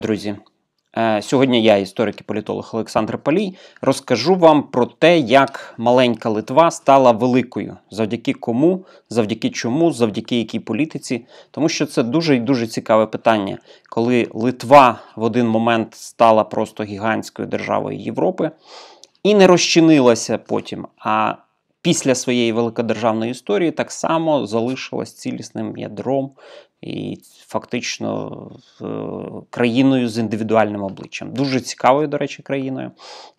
Друзі, е, сьогодні я, історик і політолог Олександр Палій, розкажу вам про те, як маленька Литва стала великою, завдяки кому, завдяки чому, завдяки якій політиці, тому що це дуже і дуже цікаве питання, коли Литва в один момент стала просто гігантською державою Європи і не розчинилася потім. а після своєї великодержавної історії так само залишилась цілісним ядром і фактично е, країною з індивідуальним обличчям. Дуже цікавою, до речі, країною.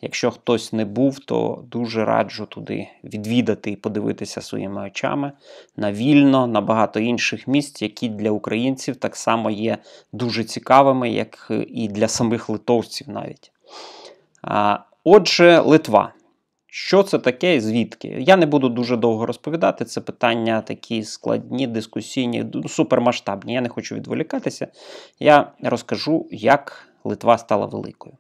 Якщо хтось не був, то дуже раджу туди відвідати і подивитися своїми очами на вільно, на багато інших місць, які для українців так само є дуже цікавими, як і для самих литовців навіть. Отже, Литва. Що це таке і звідки? Я не буду дуже довго розповідати. Це питання такі складні, дискусійні, супермасштабні. Я не хочу відволікатися. Я розкажу, як Литва стала великою.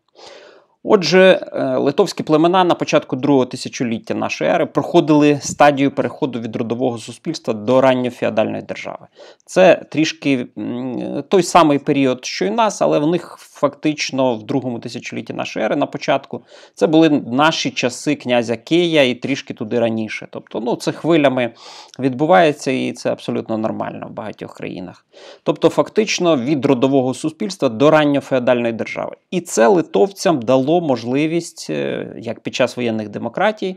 Отже, е, литовські племена на початку другого тисячоліття нашої ери проходили стадію переходу від родового суспільства до ранньофеодальної держави. Це трішки той самий період, що й нас, але в них фактично в другому тисячолітті нашої ери на початку це були наші часи князя Кия і трішки туди раніше. Тобто, ну це хвилями відбувається, і це абсолютно нормально в багатьох країнах. Тобто, фактично від родового суспільства до ранньофеодальної держави. І це литовцям дало дало можливість, е, як під час воєнних демократій,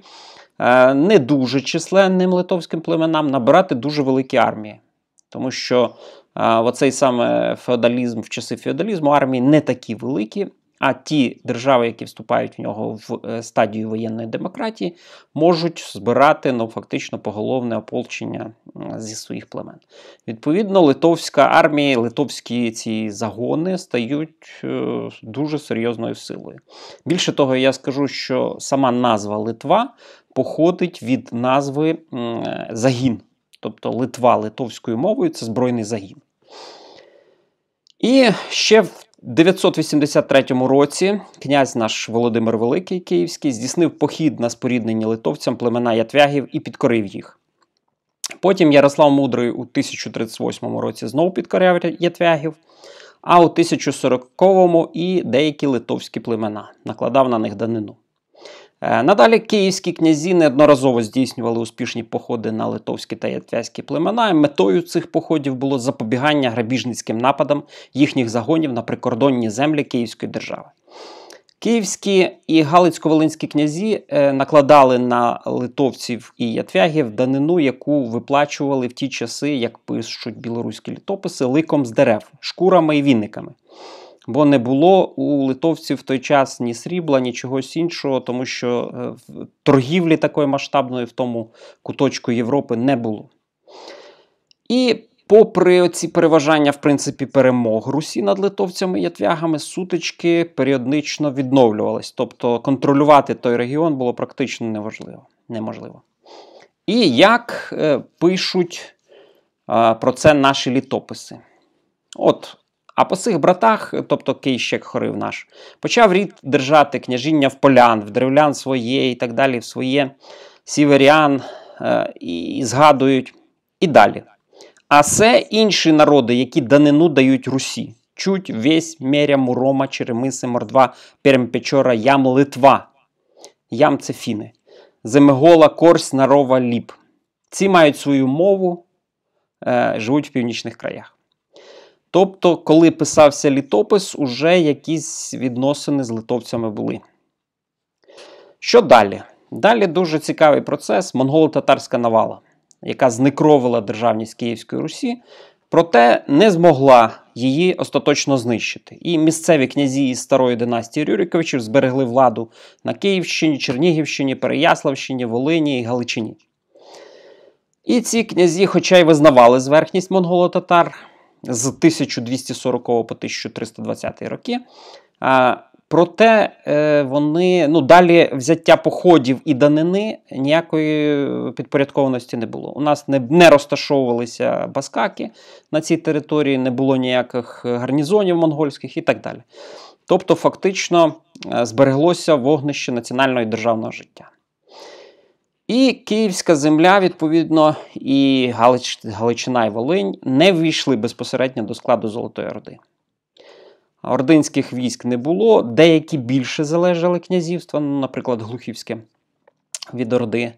е, не дуже численним литовським племенам набирати дуже великі армії. Тому що е, оцей саме феодалізм в часи феодалізму армії не такі великі, а ті держави, які вступають в нього в е, стадію воєнної демократії, можуть збирати ну, фактично поголовне ополчення зі своїх племен. Відповідно, литовська армія, литовські ці загони стають е, дуже серйозною силою. Більше того, я скажу, що сама назва Литва походить від назви загін, тобто Литва литовською мовою це збройний загін. І ще в 983 році князь наш Володимир Великий Київський здійснив похід на споріднені литовцям племена ятвягів і підкорив їх. Потім Ярослав Мудрий у 1038 році знов підкоряв ятвягів, а у 1040 му і деякі литовські племена накладав на них данину. Е, надалі київські князі неодноразово здійснювали успішні походи на литовські та ятвязькі племена. Метою цих походів було запобігання грабіжницьким нападам їхніх загонів на прикордонні землі Київської держави. Київські і Галицько-Волинські князі е, накладали на литовців і ятвягів данину, яку виплачували в ті часи, як пишуть білоруські літописи, ликом з дерев, шкурами і вінниками бо не було у литовців в той час ні срібла, ні чогось іншого, тому що е, торгівлі такої масштабної в тому куточку Європи не було. І попри ці переважання, в принципі, перемог Русі над литовцями і ятвягами, сутички періодично відновлювались. Тобто контролювати той регіон було практично неважливо, неможливо. І як е, пишуть е, про це наші літописи? От а по цих братах, тобто Кейщек хорив наш, почав рід держати княжіння в полян, в древлян своє і так далі, в своє сіверян е, і згадують і далі. А це інші народи, які данину дають Русі. Чуть весь меря, Мурома, Черемиси, Мордва, Перемпечора, Ям, Литва. Ям це фіни. Земегола, Корсь, Нарова, Ліп. Ці мають свою мову, е, живуть в північних краях. Тобто, коли писався літопис, уже якісь відносини з литовцями були. Що далі? Далі дуже цікавий процес монголо-татарська навала, яка зникровила державність Київської Русі, проте не змогла її остаточно знищити. І місцеві князі із старої династії Рюриковичів зберегли владу на Київщині, Чернігівщині, Переяславщині, Волині і Галичині. І ці князі, хоча й визнавали зверхність монголо-татар, з 1240 по 1320 роки. Проте е, вони ну далі взяття походів і данини ніякої підпорядкованості не було. У нас не не розташовувалися баскаки на цій території, не було ніяких гарнізонів монгольських і так далі. Тобто, фактично е, збереглося вогнище національного і державного життя. І Київська земля, відповідно, і Галич, Галичина і Волинь не ввійшли безпосередньо до складу Золотої Орди. Ординських військ не було, деякі більше залежали князівства, ну, наприклад, Глухівське від Орди.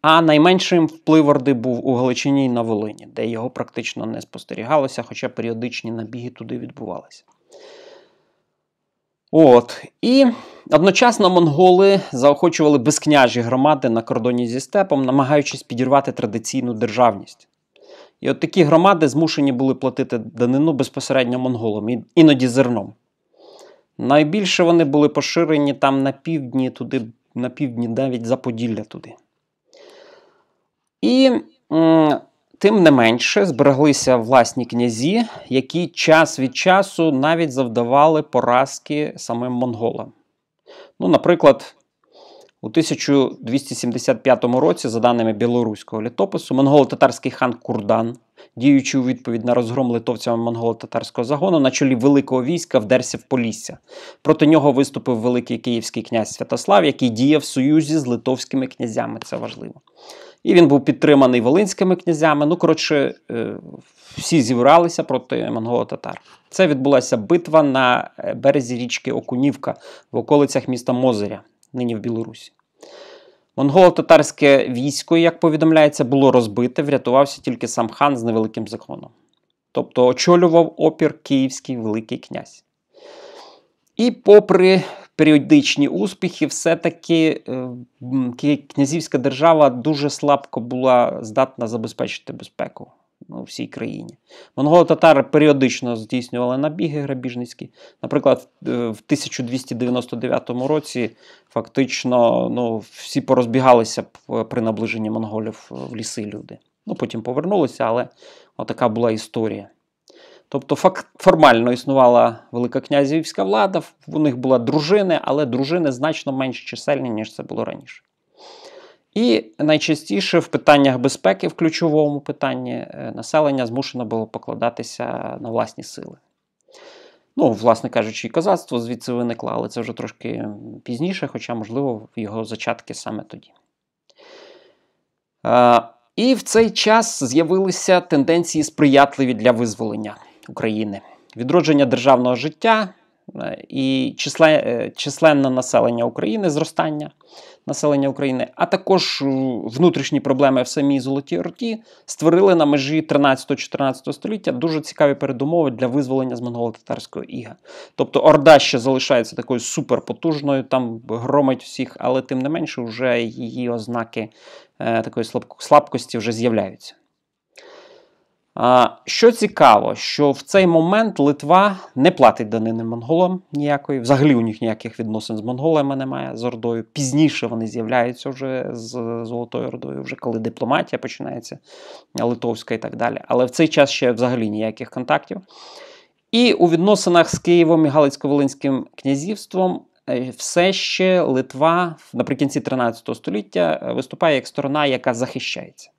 А найменшим вплив Орди був у Галичині і на Волині, де його практично не спостерігалося, хоча періодичні набіги туди відбувалися. От. І одночасно монголи заохочували безкняжі громади на кордоні зі степом, намагаючись підірвати традиційну державність. І от такі громади змушені були платити данину безпосередньо монголам, іноді зерном. Найбільше вони були поширені там на півдні, туди, на півдні навіть за Поділля туди. І тим не менше збереглися власні князі, які час від часу навіть завдавали поразки самим монголам. Ну, наприклад, у 1275 році, за даними білоруського літопису, монголо-татарський хан Курдан, діючи у відповідь на розгром литовцями монголо-татарського загону, на чолі великого війська вдерся в Полісся. Проти нього виступив великий київський князь Святослав, який діяв в союзі з литовськими князями. Це важливо. І він був підтриманий волинськими князями. Ну, коротше, е, всі зібралися проти монголо-татар. Це відбулася битва на е, березі річки Окунівка в околицях міста Мозиря, нині в Білорусі. Монголо-татарське військо, як повідомляється, було розбите, врятувався тільки сам хан з невеликим законом. Тобто очолював опір Київський Великий князь. І попри періодичні успіхи, все-таки е, князівська держава дуже слабко була здатна забезпечити безпеку ну, всій країні. Монголо-татари періодично здійснювали набіги грабіжницькі. Наприклад, е, в 1299 році фактично ну, всі порозбігалися при наближенні монголів в ліси люди. Ну, Потім повернулися, але така була історія. Тобто факт формально існувала велика князівська влада, у них була дружини, але дружини значно менш чисельні, ніж це було раніше. І найчастіше в питаннях безпеки, в ключовому питанні, е, населення змушено було покладатися на власні сили. Ну, власне кажучи, і козацтво звідси виникло, але це вже трошки пізніше, хоча, можливо, його зачатки саме тоді. Е, і в цей час з'явилися тенденції сприятливі для визволення. України, відродження державного життя е, і е, численне населення України, зростання населення України, а також е, внутрішні проблеми в самій Золотій Орді створили на межі 13-14 століття дуже цікаві передумови для визволення з монголо-татарського іга. Тобто Орда ще залишається такою суперпотужною, там громить всіх, але тим не менше вже її ознаки такої слабкості вже з'являються. Що цікаво, що в цей момент Литва не платить данини монголам ніякої. Взагалі у них ніяких відносин з монголами немає з Ордою. Пізніше вони з'являються вже з Золотою Ордою, вже коли дипломатія починається литовська і так далі. Але в цей час ще взагалі ніяких контактів. І у відносинах з Києвом і Галицько-Волинським князівством е, все ще Литва наприкінці 13 століття е, виступає як сторона, яка захищається.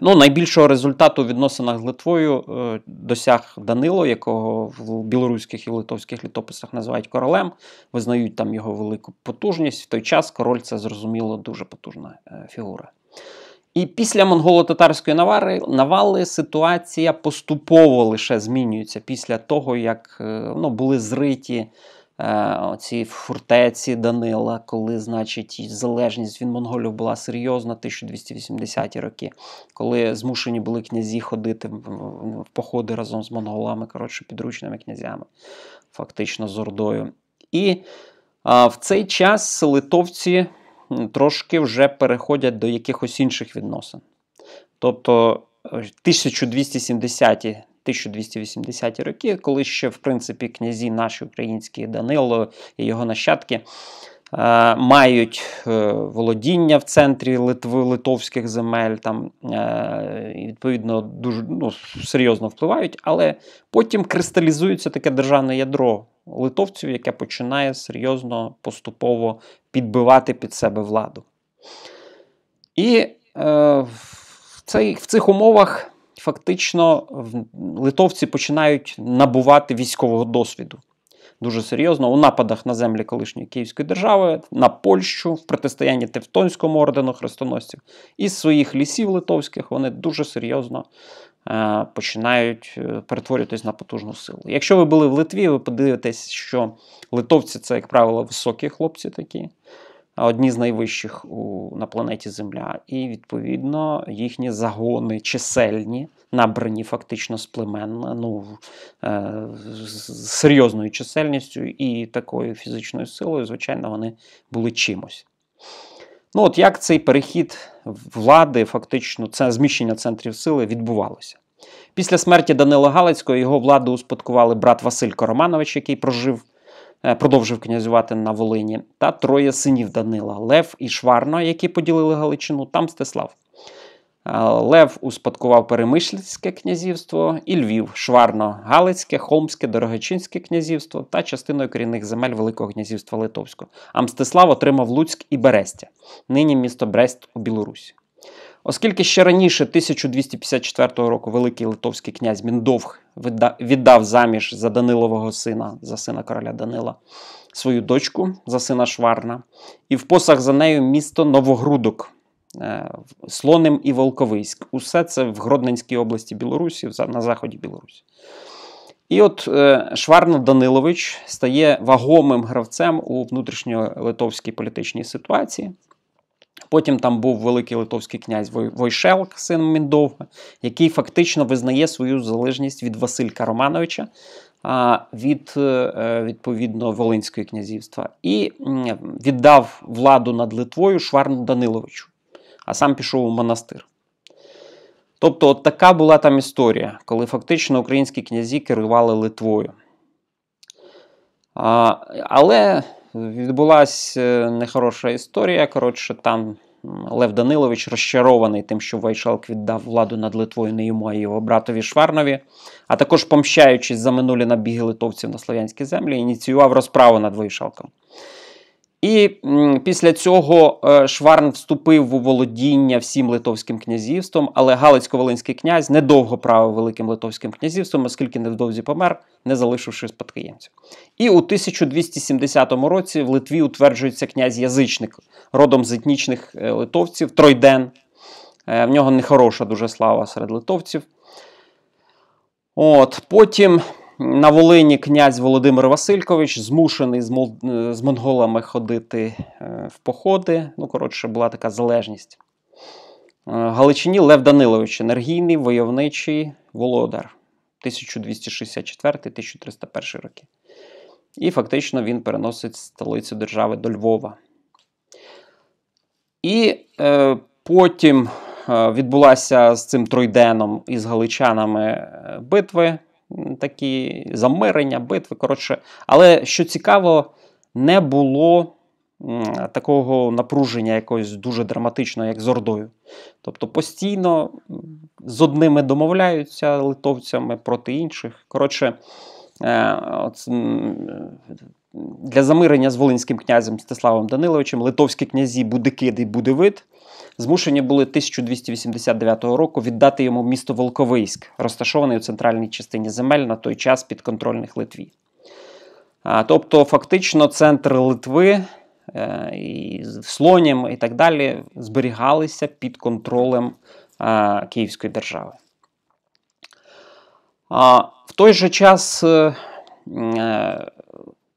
Ну, найбільшого результату у відносинах з Литвою е, досяг Данило, якого в білоруських і литовських літописах називають королем, визнають там його велику потужність. В той час король це зрозуміло дуже потужна е, фігура. І після монголо-татарської навали, навали ситуація поступово лише змінюється після того, як е, ну, були зриті Е, оці фортеці Данила, коли, значить, залежність від монголів була серйозна, 1280-ті роки, коли змушені були князі ходити в походи разом з монголами, коротше, підручними князями, фактично з Ордою. І а, в цей час литовці трошки вже переходять до якихось інших відносин. Тобто 1270-ті е, 1280-ті роки, коли ще, в принципі, князі наші українські Данило і його нащадки. Е, мають е, володіння в центрі Литви, литовських земель, там е, і відповідно дуже ну, серйозно впливають, але потім кристалізується таке державне ядро литовців, яке починає серйозно поступово підбивати під себе владу. І е, в, цей, в цих умовах фактично литовці починають набувати військового досвіду. Дуже серйозно у нападах на землі колишньої Київської держави, на Польщу в протистоянні Тевтонському ордену хрестоносців із своїх лісів литовських вони дуже серйозно е, починають е, перетворюватись на потужну силу. Якщо ви були в Литві, ви подивитесь, що литовці це, як правило, високі хлопці такі одні з найвищих у, на планеті Земля, і відповідно їхні загони чисельні, набрані фактично з племен, ну е, з серйозною чисельністю і такою фізичною силою, звичайно, вони були чимось. Ну, от як цей перехід влади, фактично, це зміщення центрів сили відбувалося. Після смерті Данила Галицького його владу успадкували брат Василь Короманович, який прожив Е, продовжив князювати на Волині, та троє синів Данила Лев і Шварно, які поділили Галичину, та Мстислав. Е, Лев успадкував Перемишльське князівство і Львів, Шварно, Галицьке, Холмське, Дорогочинське князівство та частиною корінних земель Великого князівства Литовського. А Мстислав отримав Луцьк і Берестя, нині місто Брест у Білорусі. Оскільки ще раніше 1254 року великий литовський князь Міндовх віддав заміж за Данилового сина, за сина короля Данила, свою дочку за сина Шварна, і в посах за нею місто Новогрудок, е, Слоним і Волковиськ. Усе це в Гродненській області Білорусі, на заході Білорусі. І от е, Шварна Данилович стає вагомим гравцем у внутрішньо-литовській політичній ситуації. Потім там був великий литовський князь Войшелк, син Міндовга, який фактично визнає свою залежність від Василька Романовича. Від е, відповідно Волинського князівства і віддав владу над Литвою Шварну Даниловичу, а сам пішов у монастир. Тобто, от така була там історія, коли фактично українські князі керували Литвою. Але відбулася е, нехороша історія. Коротше, там Лев Данилович розчарований тим, що Вайшалк віддав владу над Литвою не йому, а його братові Шварнові, а також, помщаючись за минулі набіги литовців на слов'янські землі, ініціював розправу над Вайшалком. І після цього е, Шварн вступив у володіння всім литовським князівством, але Галицько-Волинський князь недовго правив Великим Литовським князівством, оскільки невдовзі помер, не залишивши спадкоємців. І у 1270 році в Литві утверджується князь язичник родом з етнічних е, литовців Тройден. Е, в нього нехороша дуже слава серед литовців. От, Потім. На Волині князь Володимир Василькович змушений з, мол... Е, з монголами ходити е, в походи. Ну, коротше, була така залежність. Е, Галичині Лев Данилович, енергійний войовничий володар 1264-1301 роки. І фактично він переносить столицю держави до Львова. І е, потім е, відбулася з цим тройденом із галичанами битви такі замирення, битви. коротше. Але що цікаво, не було такого напруження якогось дуже драматичного, як з Ордою. Тобто постійно з одними домовляються литовцями проти інших. Коротше, е, для замирення з Волинським князем Стеславом Даниловичем литовські князі Будикид і Будевит – змушені були 1289 року віддати йому місто Волковийськ, розташований у центральній частині земель на той час підконтрольних Литві. А, Тобто, фактично, центр Литви е, і Слонім і так далі зберігалися під контролем е, Київської держави. А, В той же час. Е, е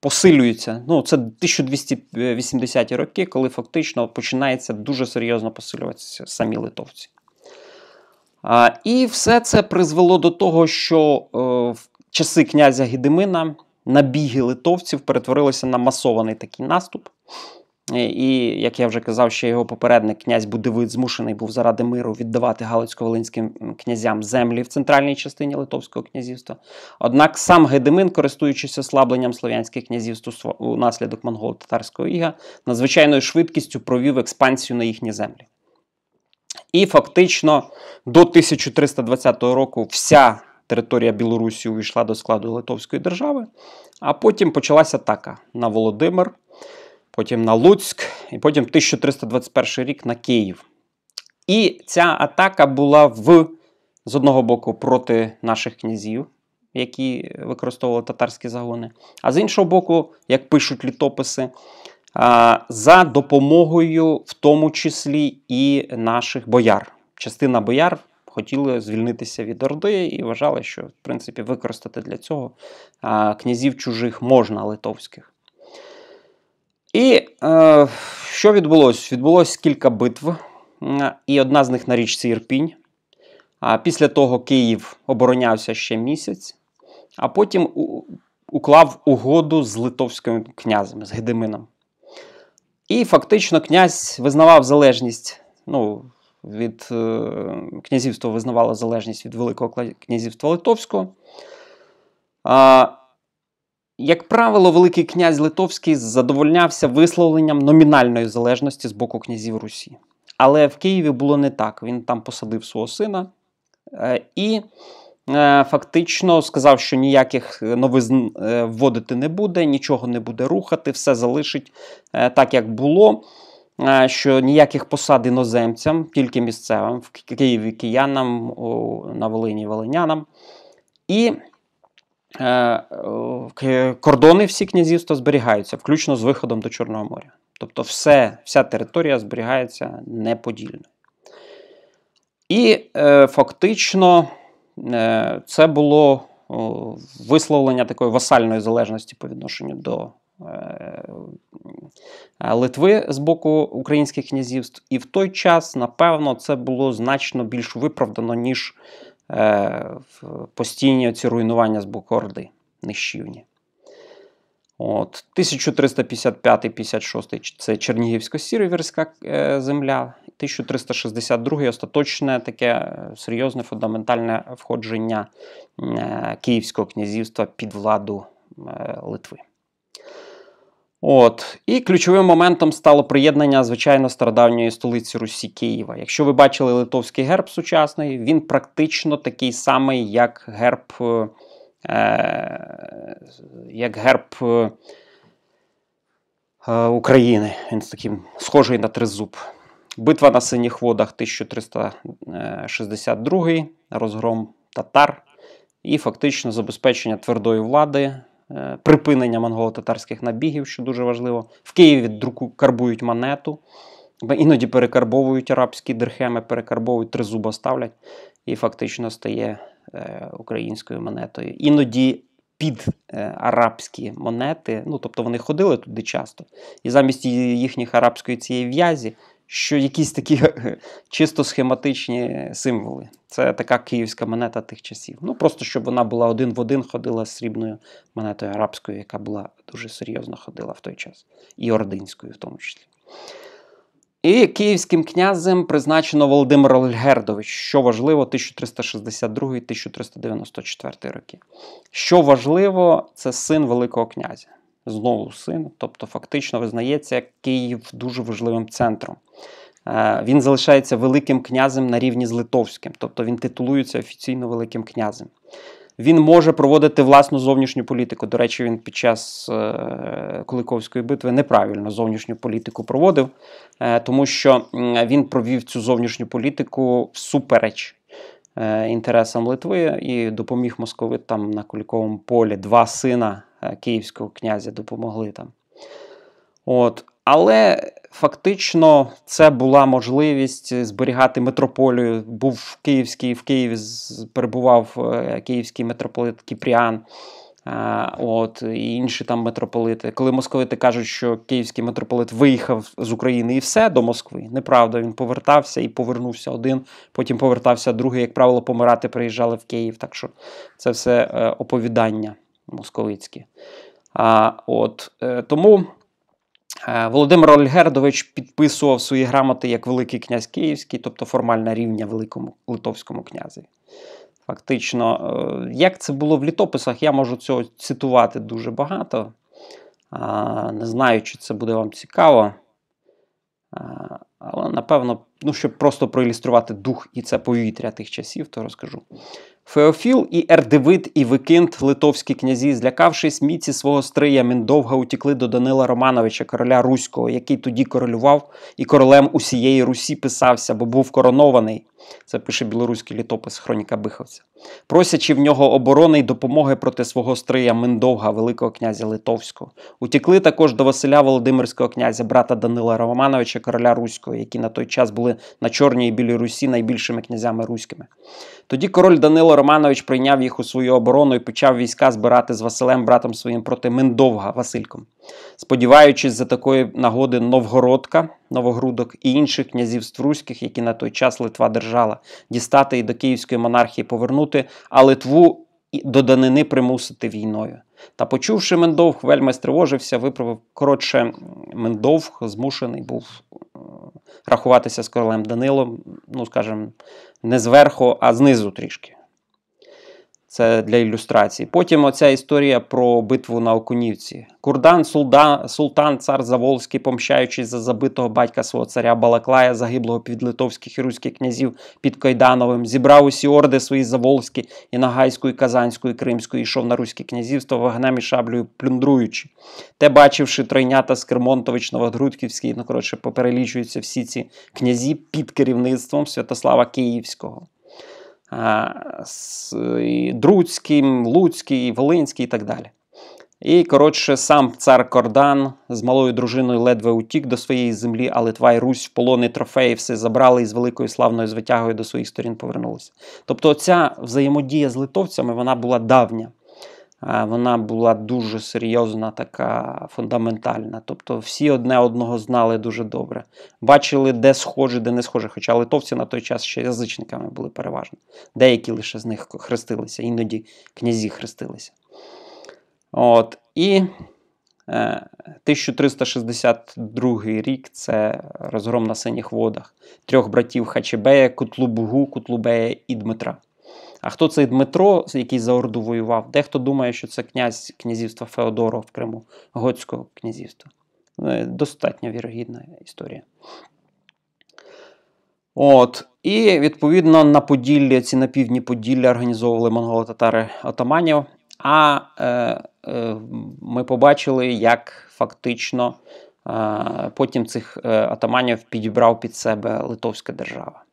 посилюється. Ну, це 1280-ті роки, коли фактично починається дуже серйозно посилюватися самі литовці. А, І все це призвело до того, що е, в часи князя Гідемина набіги литовців перетворилися на масований такий наступ. Е, і як я вже казав, ще його попередник князь Будевит змушений був заради миру віддавати Галицько-Волинським князям землі в центральній частині Литовського князівства. Однак сам Гедемин, користуючись ослабленням слов'янських князівств унаслідок монголо-татарського іга, надзвичайною швидкістю провів експансію на їхні землі. І фактично до 1320 року вся територія Білорусі увійшла до складу Литовської держави, а потім почалася атака на Володимир потім на Луцьк, і потім 1321 рік на Київ. І ця атака була в, з одного боку, проти наших князів, які використовували татарські загони, а з іншого боку, як пишуть літописи, за допомогою, в тому числі, і наших бояр. Частина бояр. Хотіли звільнитися від Орди і вважали, що в принципі використати для цього князів чужих можна литовських. Е, що відбулося? Відбулось кілька битв, і одна з них на річці Ірпінь. після того Київ оборонявся ще місяць, а потім уклав угоду з Литовським князем, з Гедемином. І фактично князь визнавав залежність. ну, від е, Князівство визнавало залежність від Великого князівства Литовського. Як правило, Великий князь Литовський задовольнявся висловленням номінальної залежності з боку князів Русі. Але в Києві було не так. Він там посадив свого сина е, і е, фактично сказав, що ніяких новизн е, вводити не буде, нічого не буде рухати, все залишить так, як було. Що ніяких посад іноземцям, тільки місцевим в Києві киянам, на Волині Волинянам. І Е, е, е, кордони всі князівства зберігаються, включно з виходом до Чорного моря. Тобто, все, вся територія зберігається неподільно. І е, фактично е, це було о, висловлення такої васальної залежності по відношенню до е, Литви з боку українських князівств. І в той час, напевно, це було значно більш виправдано, ніж Е, постійні ці руйнування з боку Орди нищівні. От, 1355-56 це Чернігівсько-Сіровірська е, земля, 1362 остаточне таке е, серйозне фундаментальне входження Київського князівства під владу Литви. От і ключовим моментом стало приєднання звичайно стародавньої столиці Русі Києва. Якщо ви бачили литовський герб сучасний, він практично такий самий, як герб, е, е як герб е, е України. Він таким схожий на тризуб. Битва на синіх водах 1362, е, розгром татар і фактично забезпечення твердої влади. Е, припинення монголо-татарських набігів, що дуже важливо. В Києві друку карбують монету, іноді перекарбовують арабські дирхеми, перекарбовують тризуба ставлять і фактично стає е, українською монетою. Іноді під е, арабські монети, ну тобто вони ходили туди часто, і замість їхніх арабської цієї в'язі що якісь такі чисто схематичні символи. Це така київська монета тих часів. Ну просто щоб вона була один в один ходила з срібною монетою арабською, яка була дуже серйозно ходила в той час, і ординською, в тому числі. І київським князем призначено Володимир Ольгердович, що важливо, 1362-1394 роки. Що важливо, це син Великого князя знову син, тобто фактично визнається Київ дуже важливим центром. Е, він залишається великим князем на рівні з Литовським, тобто він титулується офіційно Великим князем. Він може проводити власну зовнішню політику. До речі, він під час е, Куликовської битви неправильно зовнішню політику проводив, е, тому що він провів цю зовнішню політику всупереч інтересам Литви і допоміг московитам на Куликовому полі два сина Е, київського князя, допомогли там. От. Але фактично це була можливість зберігати митрополію. Був київський, в Києві перебував е, київський митрополит Кіпріан. Е, от, і інші там митрополити. Коли московити кажуть, що київський митрополит виїхав з України і все до Москви, неправда, він повертався і повернувся один, потім повертався другий, як правило, помирати приїжджали в Київ. Так що це все оповідання московицькі. А, от, е, Тому е, Володимир Ольгердович підписував свої грамоти як Великий князь Київський, тобто формальне рівня Великому Литовському князі. Фактично, е, як це було в літописах, я можу цього цитувати дуже багато. А, не знаю, чи це буде вам цікаво. А, але напевно, ну, щоб просто проілюструвати дух і це повітря тих часів, то розкажу. Феофіл і Ердевит, і Викинт, литовські князі, злякавшись міці свого стрия, міндовга утікли до Данила Романовича, короля Руського, який тоді королював і королем усієї Русі писався, бо був коронований. Це пише білоруський літопис Хроніка Биховця, просячи в нього оборони й допомоги проти свого стрия Мендовга, Великого князя Литовського. Утікли також до Василя Володимирського князя, брата Данила Романовича, короля Руського, які на той час були на Чорній і Білій Русі найбільшими князями руськими. Тоді король Данило Романович прийняв їх у свою оборону і почав війська збирати з Василем, братом своїм проти Мендовга Васильком, сподіваючись за такої нагоди Новгородка, Новогрудок і інших князівств руських, які на той час Литва держава бажала дістати і до Київської монархії повернути, а Литву до данини примусити війною. Та, почувши Мендовх, вельми стривожився, виправив коротше, Мендовх змушений був рахуватися з королем Данилом, ну, скажімо, не зверху, а знизу трішки. Це для ілюстрації. Потім оця історія про битву на Окунівці. Курдан, Сулда, Султан, цар Заволський, помщаючись за забитого батька свого царя Балаклая, загиблого під литовських і руських князів під Койдановим, зібрав усі орди свої Заволські і Нагайську, і Казанську, і Кримську, і йшов на руське князівство вогнем і шаблею плюндруючи. Те, бачивши тройнята Скермонтович, Новогрудківський, ну коротше, поперелічуються всі ці князі під керівництвом Святослава Київського і Друцьким, Луцький, Волинський і так далі. І, коротше, сам цар Кордан з малою дружиною ледве утік до своєї землі, а Литва і Русь в полони трофеї все забрали і з великою славною звитягою до своїх сторін повернулися. Тобто, ця взаємодія з литовцями вона була давня. Е, вона була дуже серйозна, така фундаментальна. Тобто всі одне одного знали дуже добре. Бачили, де схоже, де не схоже. Хоча литовці на той час ще язичниками були переважно. Деякі лише з них хрестилися, іноді князі хрестилися. От. І 1362 е, рік це розгром на синіх водах трьох братів Хачебея, Кутлубугу, Кутлубея і Дмитра. А хто цей Дмитро, який за Орду воював? Дехто думає, що це князь князівства Феодора в Криму, Готського князівства. Ну, достатньо вірогідна історія. От. І, відповідно, на Поділлі, ці на півдні Поділля організовували монголо-татари отаманів. А е, е, ми побачили, як фактично е, потім цих атаманів е, підібрав під себе Литовська держава.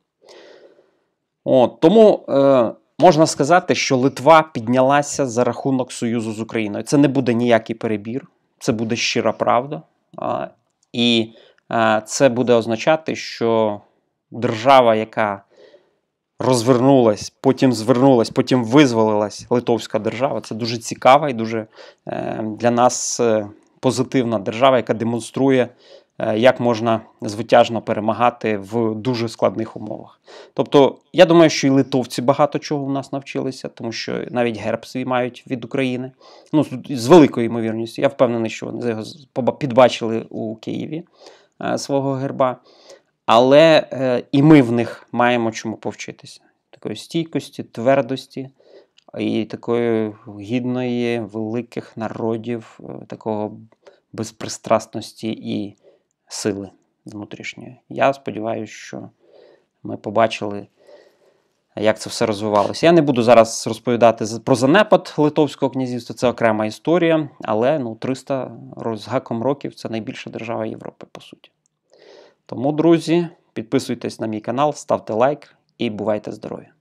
От, Тому е, Можна сказати, що Литва піднялася за рахунок союзу з Україною. Це не буде ніякий перебір, це буде щира правда. І це буде означати, що держава, яка розвернулась, потім звернулась, потім визволилась Литовська держава. Це дуже цікава і дуже е, для нас е, позитивна держава, яка демонструє Е, як можна звитяжно перемагати в дуже складних умовах. Тобто, я думаю, що і литовці багато чого у нас навчилися, тому що навіть герб свій мають від України. Ну, з великою ймовірністю. Я впевнений, що вони його підбачили у Києві е, свого герба. Але е, і ми в них маємо чому повчитися: такої стійкості, твердості. І такої гідної великих народів, такого безпристрасності і сили внутрішньої. Я сподіваюся, що ми побачили, як це все розвивалося. Я не буду зараз розповідати про занепад Литовського князівства, це окрема історія, але ну, 300 з гаком років це найбільша держава Європи, по суті. Тому, друзі, підписуйтесь на мій канал, ставте лайк і бувайте здорові!